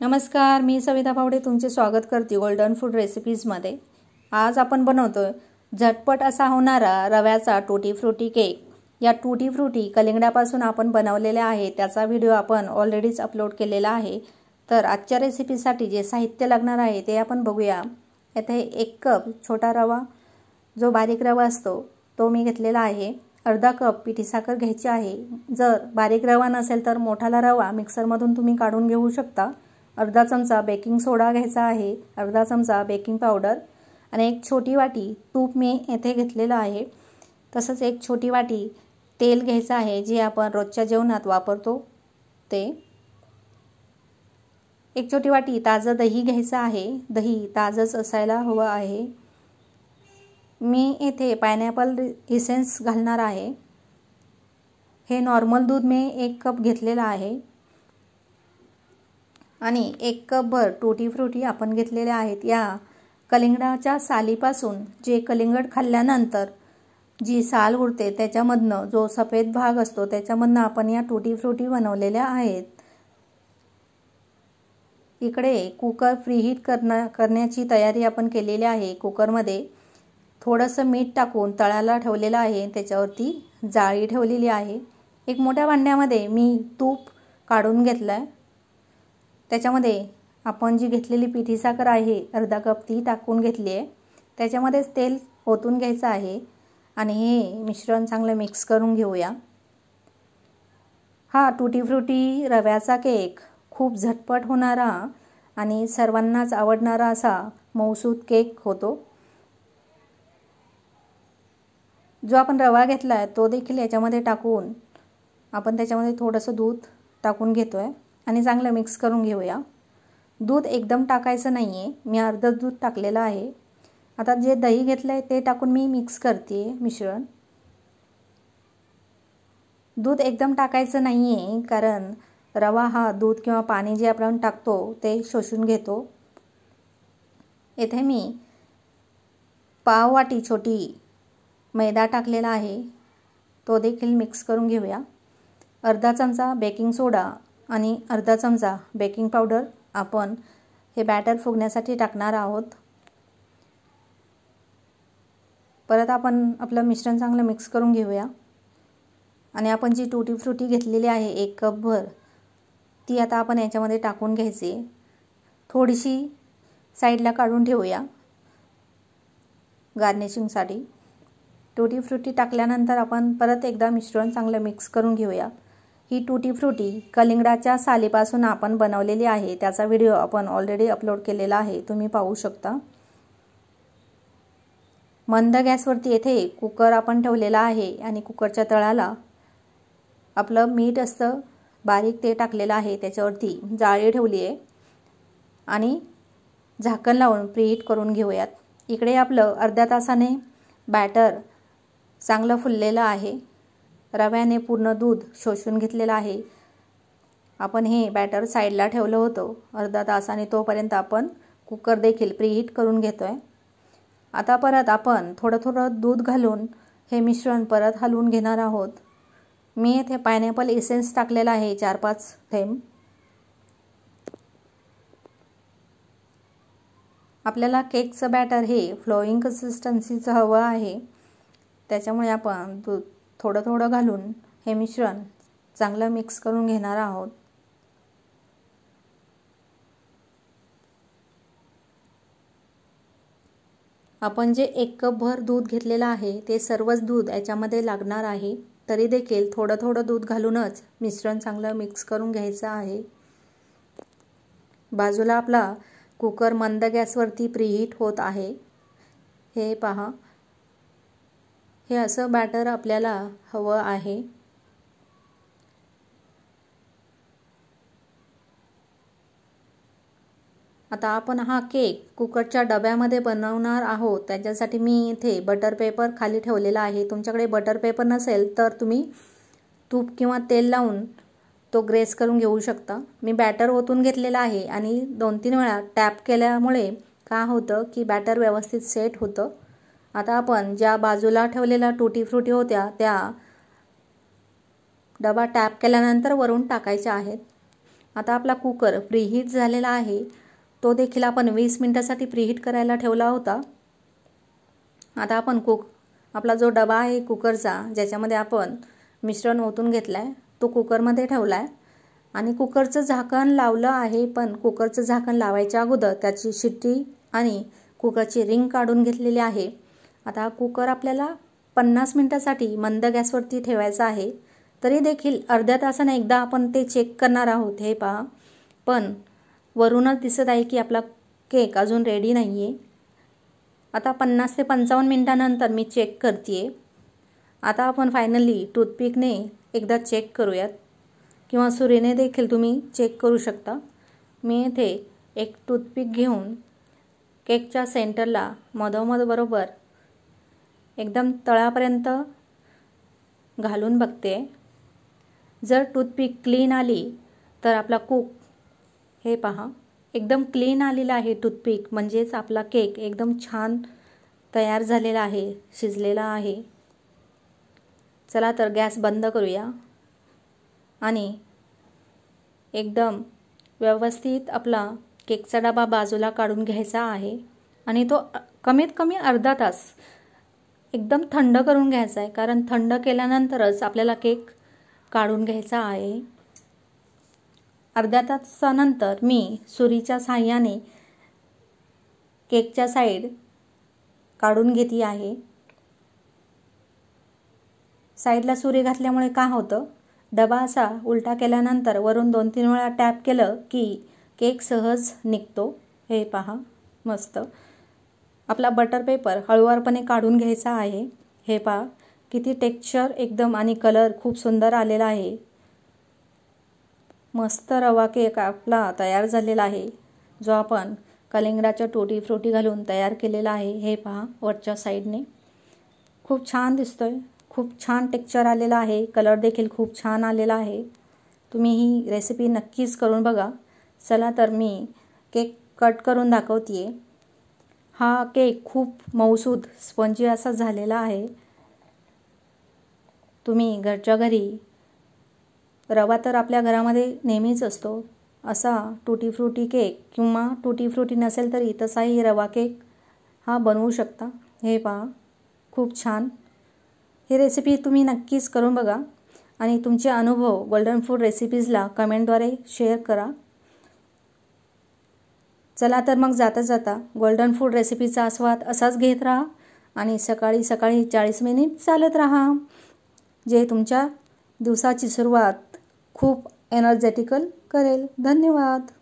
नमस्कार मी सविता भावडे तुमचे स्वागत करते गोल्डन फूड रेसिपीजमध्ये आज आपण बनवतो झटपट असा होणारा रव्याचा टोटी फ्रुटी केक या टोटी फ्रुटी कलिंगडापासून आपण बनवलेल्या आहे त्याचा व्हिडिओ आपण ऑलरेडीच अपलोड केलेला आहे तर आजच्या रेसिपीसाठी जे साहित्य लागणार आहे ते आपण बघूया येथे एक कप छोटा रवा जो बारीक रवा असतो तो मी घेतलेला आहे अर्धा कप पिठी साखर घ्यायची आहे जर बारीक रवा नसेल तर मोठाला रवा मिक्सरमधून तुम्ही काढून घेऊ शकता अर्धा चमचा बेकिंग सोडा घ्यायचा आहे अर्धा चमचा बेकिंग पावडर आणि एक छोटी वाटी तूप मी येथे घेतलेलं आहे तसंच एक छोटी वाटी तेल घ्यायचं आहे जे आपण रोजच्या जेवणात वापरतो ते एक छोटी वाटी ताजं दही घ्यायचं आहे दही ताजंच असायला हवं आहे मी येथे पायनॅपल इसेन्स घालणार आहे हे नॉर्मल दूध मी एक कप घेतलेलं आहे आणि एक कप भर टोटी फ्रुटी आपण घेतलेल्या आहेत या कलिंगडाच्या सालीपासून जे कलिंगड खाल्ल्यानंतर जी साल उडते त्याच्यामधनं जो सफेद भाग असतो त्याच्यामधनं आपण या टोटी फ्रुटी बनवलेल्या आहेत इकडे कुकर हीट करना करण्याची तयारी आपण केलेली आहे कुकरमध्ये थोडंसं मीठ टाकून तळाला ठेवलेलं आहे त्याच्यावरती जाळी ठेवलेली आहे एक मोठ्या भांड्यामध्ये मी तूप काढून घेतलं आहे त्याच्यामध्ये आपण जी घेतलेली पिठी साखर आहे अर्धा कप ती टाकून घेतली आहे त्याच्यामध्येच तेल ओतून घ्यायचं आहे आणि हे मिश्रण चांगलं मिक्स करून घेऊया हा टुटी फ्रुटी रव्याचा केक खूप झटपट होणारा आणि सर्वांनाच आवडणारा असा मौसूद केक होतो जो आपण रवा घेतला आहे तो देखील याच्यामध्ये टाकून आपण त्याच्यामध्ये थोडंसं दूध टाकून घेतो आहे आणि चांगलं मिक्स करून घेऊया दूध एकदम टाकायचं नाही आहे मी अर्धं दूध टाकलेलं आहे आता जे दही घेतलं आहे ते टाकून मी मिक्स करते मिश्रण दूध एकदम टाकायचं नाही आहे कारण रवा हा दूध किंवा पाणी जे आपण टाकतो ते शोषून घेतो येथे मी पाव वाटी छोटी मैदा टाकलेला आहे तो देखील मिक्स करून घेऊया अर्धा चमचा बेकिंग सोडा आणि अर्धा चमचा बेकिंग पावडर आपण हे बॅटर फुगण्यासाठी टाकणार आहोत परत आपण आपलं मिश्रण चांगलं मिक्स करून घेऊया आणि आपण जी टोटी फ्रुटी घेतलेली आहे एक कपभर ती आता आपण याच्यामध्ये टाकून घ्यायची थोडीशी साईडला काढून ठेवूया गार्निशिंगसाठी टोटी फ्रुटी टाकल्यानंतर आपण परत एकदा मिश्रण चांगलं मिक्स करून घेऊया ही टूटी फ्रुटी कलिंगडाच्या सालीपासून आपण बनवलेली आहे त्याचा व्हिडिओ आपण ऑलरेडी अपलोड केलेला आहे तुम्ही पाहू शकता मंद गॅसवरती येथे कुकर आपण ठेवलेला आहे आणि कुकरच्या तळाला आपलं मीठ असतं बारीक ते टाकलेलं आहे त्याच्यावरती जाळी ठेवली आहे आणि झाकण लावून प्रीहीट करून घेऊयात इकडे आपलं अर्ध्या तासाने बॅटर चांगलं फुललेलं आहे रव्याने पूर्ण दूध शोषून घेतलेलं आहे आपण हे बॅटर साईडला ठेवलं होतं अर्धा तास आणि तोपर्यंत आपण कुकर देखील प्रीहीट करून घेतो आहे आता परत आपण थोडं थोडं दूध घालून हे मिश्रण परत हलवून घेणार आहोत मी येथे पायनॅपल एसेन्स टाकलेला आहे चार पाच थेंब आपल्याला केकचं बॅटर हे फ्लोईंग कन्सिस्टन्सीचं हवं आहे त्याच्यामुळे आपण दूध थोडं थोडं घालून हे मिश्रण चांगलं मिक्स करून घेणार आहोत आपण जे एक कप भर दूध घेतलेलं आहे ते सर्वच दूध याच्यामध्ये लागणार आहे तरी देखील थोडं थोडं दूध घालूनच मिश्रण चांगलं मिक्स करून घ्यायचं आहे बाजूला आपला कुकर मंद गॅसवरती प्रीहीट होत आहे हे पहा हे असं बॅटर आपल्याला हवं आहे आता आपण हा केक कुकरच्या डब्यामध्ये बनवणार आहोत त्याच्यासाठी मी इथे बटर पेपर खाली ठेवलेला आहे तुमच्याकडे बटर पेपर नसेल तर तुम्ही तूप किंवा तेल लावून तो ग्रेस करून घेऊ शकता मी बॅटर ओतून घेतलेला आहे आणि दोन तीन वेळा टॅप केल्यामुळे का होतं की बॅटर व्यवस्थित सेट होतं आता आपण ज्या बाजूला ठेवलेल्या टुटी फ्रुटी होत्या त्या डबा टॅप केल्यानंतर वरून टाकायच्या आहेत आता आपला कुकर प्रीहीट झालेला आहे तो देखील आपण वीस मिनटासाठी प्रीहीट करायला ठेवला होता आता आपण कुक आपला जो डबा आहे कुकरचा ज्याच्यामध्ये आपण मिश्रण ओतून घेतला आहे तो कुकरमध्ये ठेवला आहे आणि कुकरचं झाकण लावलं आहे पण कुकरचं झाकण लावायच्या अगोदर त्याची शिट्टी आणि कुकरची रिंग काढून घेतलेली आहे आता कुकर आपल्याला पन्नास मिनटासाठी मंद गॅसवरती ठेवायचा आहे तरी देखील अर्ध्या तासाने एकदा आपण ते चेक करणार आहोत हे पहा पण वरूनच दिसत आहे की आपला केक अजून रेडी नाही आहे आता पन्नास ते पंचावन्न मिनटानंतर मी चेक करते आता आपण फायनली टूथपिकने एकदा चेक करूयात किंवा सुरीने देखील तुम्ही चेक करू शकता मी येथे एक टूथपिक घेऊन केकच्या सेंटरला मधोमध बरोबर एकदम तळापर्यंत घालून बघते जर टूथपिक क्लीन आली तर आपला कूक हे पहा एकदम क्लीन आलेला आहे टूथपिक म्हणजेच आपला केक एकदम छान तयार झालेला आहे शिजलेला आहे चला तर गॅस बंद करूया आणि एकदम व्यवस्थित आपला केकचा डबा बाजूला काढून घ्यायचा आहे आणि तो कमीत कमी अर्धा तास एकदम थंड करून घ्यायचा आहे कारण थंड केल्यानंतरच आपल्याला केक काढून घ्यायचा आहे अर्ध्या तासानंतर मी सुरीच्या साह्याने केकच्या साईड काढून घेतली आहे साईडला सुरी घातल्यामुळे का होतं डबा असा उलटा केल्यानंतर वरून दोन तीन वेळा टॅप केलं की केक सहज निघतो हे पहा मस्त आपला बटर पेपर हळूवारपणे काढून घ्यायचा आहे हे पहा किती टेक्स्चर एकदम आणि कलर खूप सुंदर आलेला आहे मस्त रवा केक आपला तयार झालेला आहे जो आपण कलिंगडाच्या टोटी फ्रोटी घालून तयार केलेला आहे हे पहा वरच्या साईडने खूप छान दिसतोय खूप छान टेक्चर आलेला आहे कलर देखील खूप छान आलेला आहे तुम्ही ही रेसिपी नक्कीच करून बघा चला तर मी केक कट करून दाखवते आहे हा केक खूप मऊसूद स्पंजी असा झालेला आहे तुम्ही घरच्या घरी रवा तर आपल्या घरामध्ये नेहमीच असतो असा टुटी फ्रुटी केक किंवा टुटी फ्रुटी नसेल तरी तसाही रवा केक हा बनवू शकता हे पहा खूप छान ही रेसिपी तुम्ही नक्कीच करून बघा आणि तुमचे अनुभव गोल्डन फूड रेसिपीजला कमेंटद्वारे शेअर करा चला तर मग जाता जाता गोल्डन फूड रेसिपीचा आस्वाद असाच घेत राहा आणि सकाळी सकाळी चाळीस मिनिट चालत राहा जे तुमच्या दिवसाची सुरुवात खूप एनर्जेटिकल करेल धन्यवाद